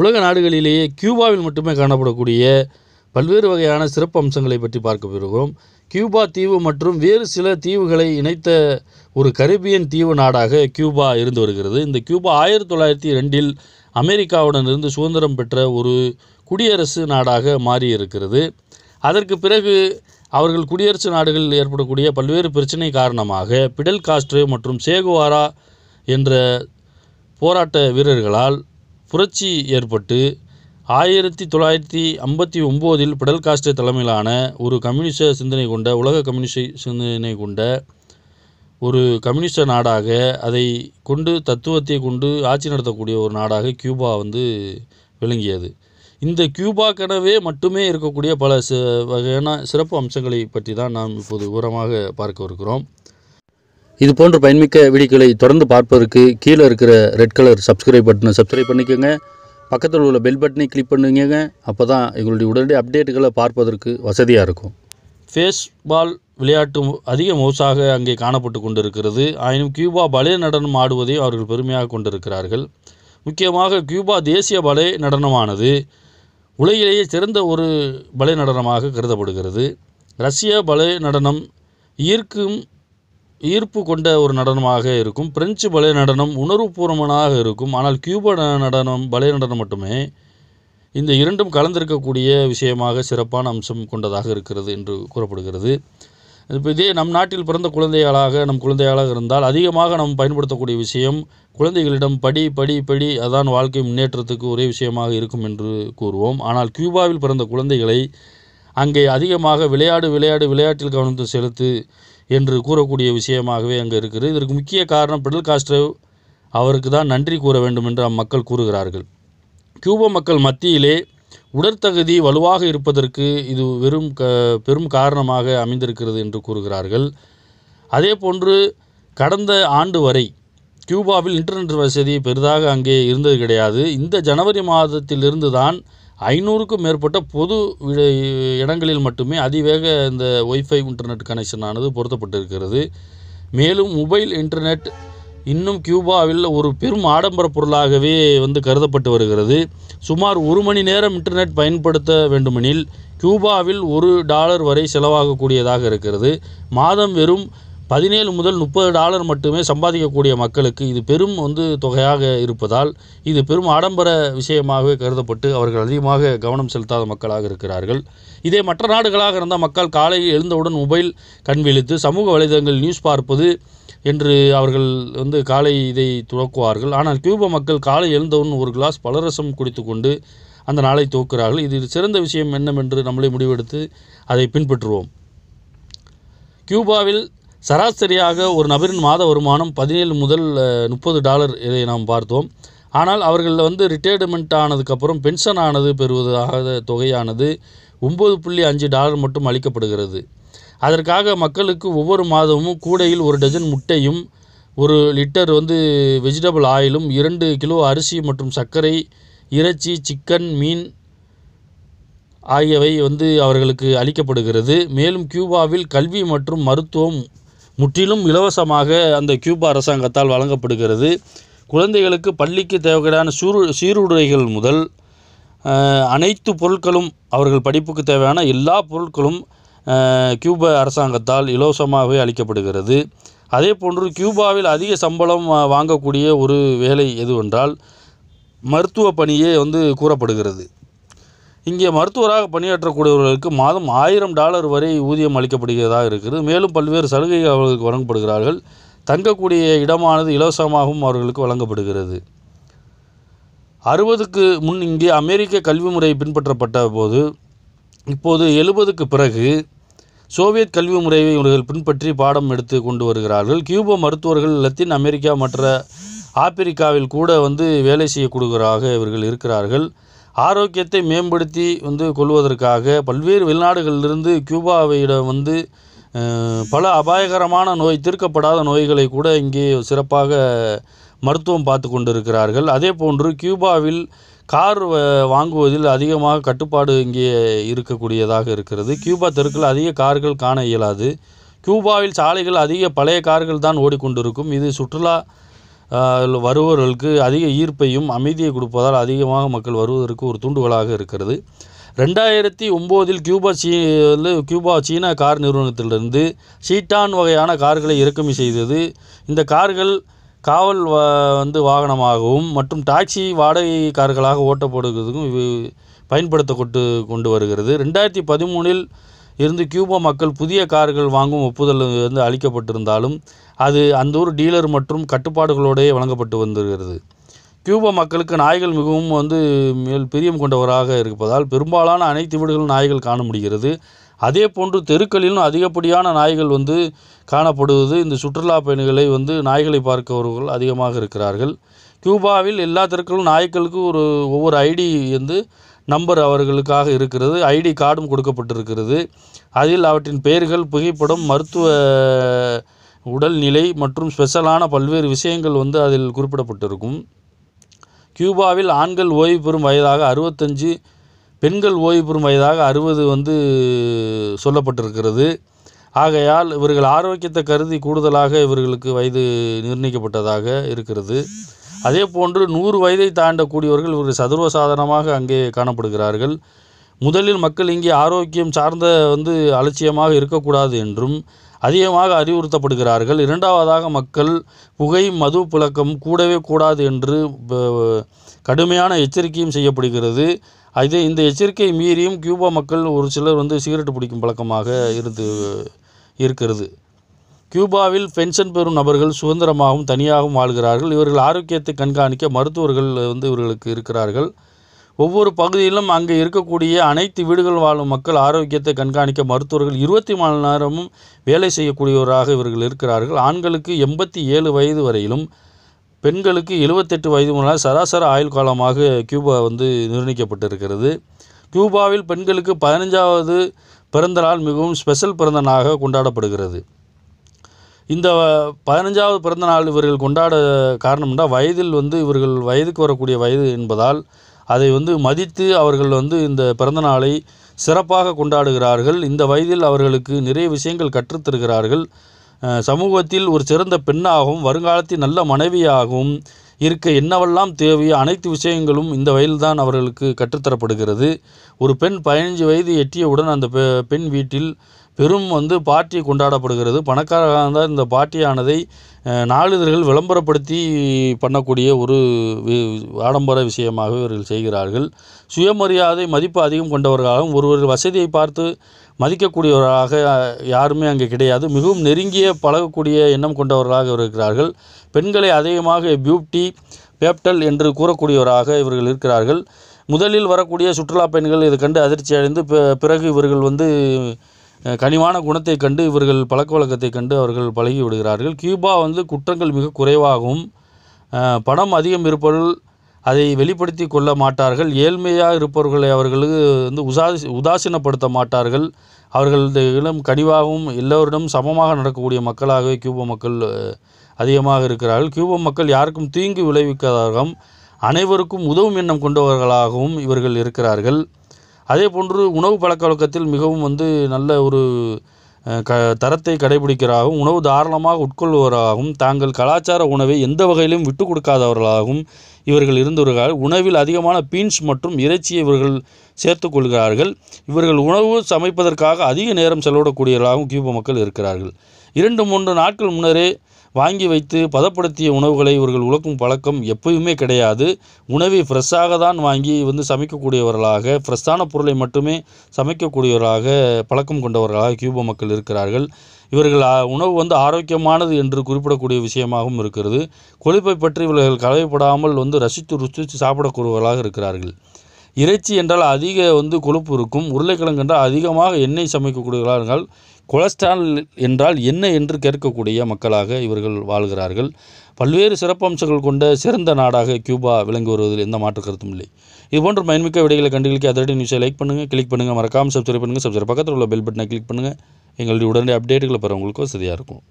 உலக நாடுகளிலேயே கியூபாவில் மட்டுமே காணப்படக்கூடிய பல்வேறு வகையான சிறப்பு அம்சங்களை பற்றி பார்க்க போகிறோம் கியூபா தீவு மற்றும் வேறு சில தீவுகளை இணைத்த ஒரு கரிபியன் தீவு நாடாக கியூபா இருந்து வருகிறது இந்த கியூபா ஆயிரத்தி தொள்ளாயிரத்தி ரெண்டில் அமெரிக்காவுடன் இருந்து சுதந்திரம் பெற்ற ஒரு குடியரசு நாடாக மாறியிருக்கிறது அதற்கு பிறகு அவர்கள் குடியரசு நாடுகளில் ஏற்படக்கூடிய பல்வேறு பிரச்சனை காரணமாக பிடல் காஸ்ட்ரோ மற்றும் சேகுவாரா என்ற போராட்ட வீரர்களால் புரட்சி ஏற்பட்டு ஆயிரத்தி தொள்ளாயிரத்தி ஐம்பத்தி ஒம்போதில் பிடல் காஸ்டே தலைமையிலான ஒரு கம்யூனிச சிந்தனை கொண்ட உலக கம்யூனிச சிந்தனை கொண்ட ஒரு கம்யூனிஸ்ட நாடாக அதை கொண்டு தத்துவத்தை கொண்டு ஆட்சி நடத்தக்கூடிய ஒரு நாடாக கியூபா வந்து விளங்கியது இந்த கனவே மட்டுமே இருக்கக்கூடிய பல வகையான சிறப்பு அம்சங்களை பற்றி தான் நாம் இப்போது விவரமாக பார்க்க இருக்கிறோம் இது போன்ற பயன்மிக்க வீடியோக்களை தொடர்ந்து பார்ப்பதற்கு கீழே இருக்கிற ரெட் கலர் சப்ஸ்கிரைப் பட்டனை சப்ஸ்கிரைப் பண்ணிக்கோங்க பக்கத்தில் உள்ள பெல் பட்டனை கிளிக் பண்ணுவீங்க அப்போ தான் எங்களுடைய உடனடி அப்டேட்டுகளை பார்ப்பதற்கு வசதியாக இருக்கும் ஃபேஸ் பால் விளையாட்டு அதிக மோசாக அங்கே காணப்பட்டு கொண்டிருக்கிறது ஆயினும் கியூபா பலே நடனம் ஆடுவதை அவர்கள் பெருமையாக கொண்டிருக்கிறார்கள் முக்கியமாக கியூபா தேசிய பலே நடனமானது உலகிலேயே சிறந்த ஒரு பலே நடனமாக கருதப்படுகிறது ரஷ்ய பலே நடனம் ஈர்க்கும் ஈர்ப்பு கொண்ட ஒரு நடனமாக இருக்கும் பிரெஞ்சு பலே நடனம் உணர்வுபூர்வமாக இருக்கும் ஆனால் கியூப நடனம் பலே நடனம் மட்டுமே இந்த இரண்டும் கலந்திருக்கக்கூடிய விஷயமாக சிறப்பான அம்சம் கொண்டதாக இருக்கிறது என்று கூறப்படுகிறது இப்போ இதே நம் நாட்டில் பிறந்த குழந்தைகளாக நம் குழந்தைகளாக இருந்தால் அதிகமாக நாம் பயன்படுத்தக்கூடிய விஷயம் குழந்தைகளிடம் படி படி படி அதான் வாழ்க்கை முன்னேற்றத்துக்கு ஒரே விஷயமாக இருக்கும் என்று கூறுவோம் ஆனால் கியூபாவில் பிறந்த குழந்தைகளை அங்கே அதிகமாக விளையாடு விளையாடு விளையாட்டில் கவனத்தை செலுத்து என்று கூறக்கூடிய விஷயமாகவே அங்கே இருக்குது இதற்கு முக்கிய காரணம் பெடல் காஸ்ட்ரோ அவருக்கு தான் நன்றி கூற வேண்டும் என்று அம்மக்கள் கூறுகிறார்கள் கியூப மக்கள் மத்தியிலே உடற்தகுதி வலுவாக இருப்பதற்கு இது வெறும் க பெரும் காரணமாக அமைந்திருக்கிறது என்று கூறுகிறார்கள் அதே போன்று கடந்த ஆண்டு வரை கியூபாவில் இன்டர்நெட் வசதி பெரிதாக அங்கே இருந்தது கிடையாது இந்த ஜனவரி மாதத்திலிருந்து தான் ஐநூறுக்கும் மேற்பட்ட பொது இடங்களில் மட்டுமே அதிவேக இந்த ஒய்ஃபை இன்டர்நெட் கனெக்ஷனானது பொருத்தப்பட்டிருக்கிறது மேலும் மொபைல் இன்டர்நெட் இன்னும் கியூபாவில் ஒரு பெரும் ஆடம்பர பொருளாகவே வந்து கருதப்பட்டு வருகிறது சுமார் ஒரு மணி நேரம் இன்டர்நெட் பயன்படுத்த வேண்டுமெனில் கியூபாவில் ஒரு டாலர் வரை செலவாகக்கூடியதாக இருக்கிறது மாதம் வெறும் பதினேழு முதல் முப்பது டாலர் மட்டுமே சம்பாதிக்கக்கூடிய மக்களுக்கு இது பெரும் வந்து தொகையாக இருப்பதால் இது பெரும் ஆடம்பர விஷயமாகவே கருதப்பட்டு அவர்கள் அதிகமாக கவனம் செலுத்தாத மக்களாக இருக்கிறார்கள் இதே மற்ற நாடுகளாக இருந்தால் மக்கள் காலையில் எழுந்தவுடன் மொபைல் கண் விழித்து சமூக வலைதளங்கள் நியூஸ் பார்ப்பது என்று அவர்கள் வந்து காலை இதை துவக்குவார்கள் ஆனால் கியூப மக்கள் காலை எழுந்தவுடன் ஒரு கிளாஸ் பலரசம் குடித்து கொண்டு அந்த நாளை துவக்கிறார்கள் இது சிறந்த விஷயம் என்னவென்று நம்மளே முடிவெடுத்து அதை பின்பற்றுவோம் கியூபாவில் சராசரியாக ஒரு நபரின் மாத வருமானம் பதினேழு முதல் முப்பது டாலர் இதை நாம் பார்த்தோம் ஆனால் அவர்கள் வந்து ரிட்டையர்மெண்ட் ஆனதுக்கப்புறம் பென்ஷன் ஆனது பெறுவதாக தொகையானது ஒம்பது புள்ளி அஞ்சு டாலர் மட்டும் அளிக்கப்படுகிறது அதற்காக மக்களுக்கு ஒவ்வொரு மாதமும் கூடையில் ஒரு டஜன் முட்டையும் ஒரு லிட்டர் வந்து வெஜிடபிள் ஆயிலும் இரண்டு கிலோ அரிசி மற்றும் சர்க்கரை இறைச்சி சிக்கன் மீன் ஆகியவை வந்து அவர்களுக்கு அளிக்கப்படுகிறது மேலும் கியூபாவில் கல்வி மற்றும் மருத்துவம் முற்றிலும் இலவசமாக அந்த கியூபா அரசாங்கத்தால் வழங்கப்படுகிறது குழந்தைகளுக்கு பள்ளிக்கு தேவையான சீரு சீருடைகள் முதல் அனைத்து பொருட்களும் அவர்கள் படிப்புக்கு தேவையான எல்லா பொருட்களும் கியூபா அரசாங்கத்தால் இலவசமாகவே அளிக்கப்படுகிறது அதே போன்று கியூபாவில் அதிக சம்பளம் வாங்கக்கூடிய ஒரு வேலை எதுவென்றால் மருத்துவ பணியே வந்து கூறப்படுகிறது இங்கே மருத்துவராக பணியாற்றக்கூடியவர்களுக்கு மாதம் ஆயிரம் டாலர் வரை ஊதியம் அளிக்கப்படுகிறதாக இருக்கிறது மேலும் பல்வேறு சலுகைகள் அவர்களுக்கு வழங்கப்படுகிறார்கள் தங்கக்கூடிய இடமானது இலவசமாகவும் அவர்களுக்கு வழங்கப்படுகிறது அறுபதுக்கு முன் இங்கே அமெரிக்க கல்வி முறை பின்பற்றப்பட்ட போது இப்போது எழுபதுக்கு பிறகு சோவியத் கல்வி முறையை இவர்கள் பின்பற்றி பாடம் எடுத்து கொண்டு வருகிறார்கள் கியூப மருத்துவர்கள் லத்தீன் அமெரிக்கா மற்ற ஆப்பிரிக்காவில் கூட வந்து வேலை செய்யக்கூடியவராக இவர்கள் இருக்கிறார்கள் ஆரோக்கியத்தை மேம்படுத்தி வந்து கொள்வதற்காக பல்வேறு வெளிநாடுகளிலிருந்து கியூபாவிடம் வந்து பல அபாயகரமான நோய் தீர்க்கப்படாத நோய்களை கூட இங்கே சிறப்பாக மருத்துவம் பார்த்து கொண்டிருக்கிறார்கள் அதே போன்று கியூபாவில் கார் வாங்குவதில் அதிகமாக கட்டுப்பாடு இங்கே இருக்கக்கூடியதாக இருக்கிறது கியூபா தெருக்கில் அதிக கார்கள் காண இயலாது கியூபாவில் சாலைகள் அதிக பழைய கார்கள் தான் ஓடிக்கொண்டிருக்கும் இது சுற்றுலா வருபவர்களுக்கு அதிக ஈர்ப்பையும் அமைதியை கொடுப்பதால் அதிகமாக மக்கள் வருவதற்கு ஒரு தூண்டுகோலாக இருக்கிறது ரெண்டாயிரத்தி ஒம்போதில் கியூபா சீ வந்து கியூபா சீனா கார் நிறுவனத்திலிருந்து சீட்டான் வகையான கார்களை இறக்குமதி செய்தது இந்த கார்கள் காவல் வந்து வாகனமாகவும் மற்றும் டாக்ஸி வாடகை கார்களாக ஓட்டப்படுவதற்கும் பயன்படுத்தப்பட்டு கொண்டு வருகிறது ரெண்டாயிரத்தி பதிமூணில் இருந்து கியூபா மக்கள் புதிய கார்கள் வாங்கும் ஒப்புதல் வந்து அளிக்கப்பட்டிருந்தாலும் அது அந்த ஊர் டீலர் மற்றும் கட்டுப்பாடுகளோடய வழங்கப்பட்டு வந்திருக்கிறது கியூபா மக்களுக்கு நாய்கள் மிகவும் வந்து மேல் பிரியம் கொண்டவராக இருப்பதால் பெரும்பாலான அனைத்து வீடுகளும் நாய்கள் காண முடிகிறது அதே போன்று தெருக்களிலும் அதிகப்படியான நாய்கள் வந்து காணப்படுவது இந்த சுற்றுலா பயணிகளை வந்து நாய்களை பார்க்கவர்கள் அதிகமாக இருக்கிறார்கள் கியூபாவில் எல்லா தெருக்களும் நாய்களுக்கு ஒரு ஒவ்வொரு ஐடி வந்து நம்பர் அவர்களுக்காக இருக்கிறது ஐடி கார்டும் கொடுக்கப்பட்டிருக்கிறது அதில் அவற்றின் பெயர்கள் புகைப்படம் மருத்துவ உடல்நிலை மற்றும் ஸ்பெஷலான பல்வேறு விஷயங்கள் வந்து அதில் குறிப்பிடப்பட்டிருக்கும் கியூபாவில் ஆண்கள் ஓய்வு பெறும் வயதாக அறுபத்தஞ்சு பெண்கள் ஓய்வு பெறும் வயதாக அறுபது வந்து சொல்லப்பட்டிருக்கிறது ஆகையால் இவர்கள் ஆரோக்கியத்தை கருதி கூடுதலாக இவர்களுக்கு வயது நிர்ணயிக்கப்பட்டதாக இருக்கிறது அதே போன்று நூறு வயதை தாண்டக்கூடியவர்கள் ஒரு சாதனமாக அங்கே காணப்படுகிறார்கள் முதலில் மக்கள் இங்கே ஆரோக்கியம் சார்ந்த வந்து அலட்சியமாக இருக்கக்கூடாது என்றும் அதிகமாக அறிவுறுத்தப்படுகிறார்கள் இரண்டாவதாக மக்கள் புகை மது புழக்கம் கூடவே கூடாது என்று கடுமையான எச்சரிக்கையும் செய்யப்படுகிறது அது இந்த எச்சரிக்கை மீறியும் கியூபா மக்கள் ஒரு சிலர் வந்து சிகரெட் பிடிக்கும் பழக்கமாக இருந்து இருக்கிறது கியூபாவில் பென்ஷன் பெறும் நபர்கள் சுதந்திரமாகவும் தனியாகவும் வாழ்கிறார்கள் இவர்கள் ஆரோக்கியத்தை கண்காணிக்க மருத்துவர்கள் வந்து இவர்களுக்கு இருக்கிறார்கள் ஒவ்வொரு பகுதியிலும் அங்கே இருக்கக்கூடிய அனைத்து வீடுகள் வாழும் மக்கள் ஆரோக்கியத்தை கண்காணிக்க மருத்துவர்கள் இருபத்தி நாலு நேரமும் வேலை செய்யக்கூடியவராக இவர்கள் இருக்கிறார்கள் ஆண்களுக்கு எண்பத்தி ஏழு வயது வரையிலும் பெண்களுக்கு எழுபத்தெட்டு வயது முதல் சராசரி ஆயுள் காலமாக கியூபா வந்து நிர்ணயிக்கப்பட்டிருக்கிறது கியூபாவில் பெண்களுக்கு பதினஞ்சாவது பிறந்த நாள் மிகவும் ஸ்பெஷல் பிறந்த நாளாக கொண்டாடப்படுகிறது இந்த பதினஞ்சாவது பிறந்த நாள் இவர்கள் கொண்டாட காரணம்னா வயதில் வந்து இவர்கள் வயதுக்கு வரக்கூடிய வயது என்பதால் அதை வந்து மதித்து அவர்கள் வந்து இந்த பிறந்த நாளை சிறப்பாக கொண்டாடுகிறார்கள் இந்த வயதில் அவர்களுக்கு நிறைய விஷயங்கள் கற்றுத்தருகிறார்கள் சமூகத்தில் ஒரு சிறந்த பெண்ணாகவும் வருங்காலத்தில் நல்ல மனைவியாகவும் இருக்க என்னவெல்லாம் தேவையோ அனைத்து விஷயங்களும் இந்த வயதில்தான் அவர்களுக்கு கற்றுத்தரப்படுகிறது ஒரு பெண் பதினஞ்சு வயது எட்டியவுடன் அந்த பெண் வீட்டில் பெரும் வந்து பார்ட்டி கொண்டாடப்படுகிறது பணக்காரராக இருந்தால் இந்த பார்ட்டியானதை நாளிதழ்கள் விளம்பரப்படுத்தி பண்ணக்கூடிய ஒரு ஆடம்பர விஷயமாக இவர்கள் செய்கிறார்கள் சுயமரியாதை மதிப்பு அதிகம் கொண்டவர்களாகவும் ஒருவர்கள் வசதியை பார்த்து மதிக்கக்கூடியவராக யாருமே அங்கே கிடையாது மிகவும் நெருங்கிய பழகக்கூடிய எண்ணம் கொண்டவர்களாக இருக்கிறார்கள் பெண்களை அதிகமாக பியூட்டி பேப்டல் என்று கூறக்கூடியவராக இவர்கள் இருக்கிறார்கள் முதலில் வரக்கூடிய சுற்றுலா பயணிகள் இது கண்டு அதிர்ச்சி அடைந்து பிறகு இவர்கள் வந்து கனிவான குணத்தை கண்டு இவர்கள் பழக்க வழக்கத்தை கண்டு அவர்கள் பழகி விடுகிறார்கள் கியூபா வந்து குற்றங்கள் மிக குறைவாகவும் பணம் அதிகம் இருப்பவர்கள் அதை வெளிப்படுத்தி கொள்ள மாட்டார்கள் ஏழ்மையாக இருப்பவர்களை அவர்களுக்கு வந்து உசாசி உதாசீனப்படுத்த மாட்டார்கள் அவர்களது இளம் கனிவாகவும் எல்லோரிடம் சமமாக நடக்கக்கூடிய மக்களாகவே கியூப மக்கள் அதிகமாக இருக்கிறார்கள் கியூப மக்கள் யாருக்கும் தீங்கு விளைவிக்காதவர்களும் அனைவருக்கும் உதவும் எண்ணம் கொண்டவர்களாகவும் இவர்கள் இருக்கிறார்கள் அதே போன்று உணவு பழக்க வழக்கத்தில் மிகவும் வந்து நல்ல ஒரு க தரத்தை கடைபிடிக்கிறாகவும் உணவு தாராளமாக உட்கொள்வராகவும் தாங்கள் கலாச்சார உணவை எந்த வகையிலும் விட்டு கொடுக்காதவர்களாகவும் இவர்கள் இருந்தவர்கள் உணவில் அதிகமான பீன்ஸ் மற்றும் இறைச்சியை இவர்கள் சேர்த்து கொள்கிறார்கள் இவர்கள் உணவு சமைப்பதற்காக அதிக நேரம் செலவிடக்கூடியவர்களாகவும் கியூப மக்கள் இருக்கிறார்கள் இரண்டு மூன்று நாட்கள் முன்னரே வாங்கி வைத்து பதப்படுத்திய உணவுகளை இவர்கள் உழக்கும் பழக்கம் எப்பயுமே கிடையாது உணவை ஃப்ரெஷ்ஷாக தான் வாங்கி வந்து சமைக்கக்கூடியவர்களாக ஃப்ரெஷ்ஷான பொருளை மட்டுமே சமைக்கக்கூடியவர்களாக பழக்கம் கொண்டவர்களாக கியூப மக்கள் இருக்கிறார்கள் இவர்கள் உணவு வந்து ஆரோக்கியமானது என்று குறிப்பிடக்கூடிய விஷயமாகவும் இருக்கிறது கொழுப்பை பற்றி இவர்கள் கலவைப்படாமல் வந்து ரசித்து ருசித்து சாப்பிடக்கூடியவர்களாக இருக்கிறார்கள் இறைச்சி என்றால் அதிக வந்து கொழுப்பு இருக்கும் உருளைக்கிழங்கு என்றால் அதிகமாக எண்ணெய் சமைக்கக்கூடியவர்களாக இருந்தால் கொலஸ்ட்ரால் என்றால் என்ன என்று கேட்கக்கூடிய மக்களாக இவர்கள் வாழ்கிறார்கள் பல்வேறு சிறப்பம்சங்கள் கொண்ட சிறந்த நாடாக கியூபா விளங்கி வருவதில் எந்த மாற்று கருத்தும் இல்லை இதுபோன்ற மயன்மிக்க விடைகளை கண்டுகளுக்கு அதிரடி நியூஸை லைக் பண்ணுங்கள் கிளிக் பண்ணுங்கள் மறக்காமல் சப்ஸ்கிரைப் பண்ணுங்கள் சப்ஸ்கிரைப் பக்கத்தில் உள்ள பெல் பட்டனை கிளிக் பண்ணுங்கள் எங்களுடைய உடனடி அப்டேட்டுகளை பெற உங்களுக்கு வசதியாக இருக்கும்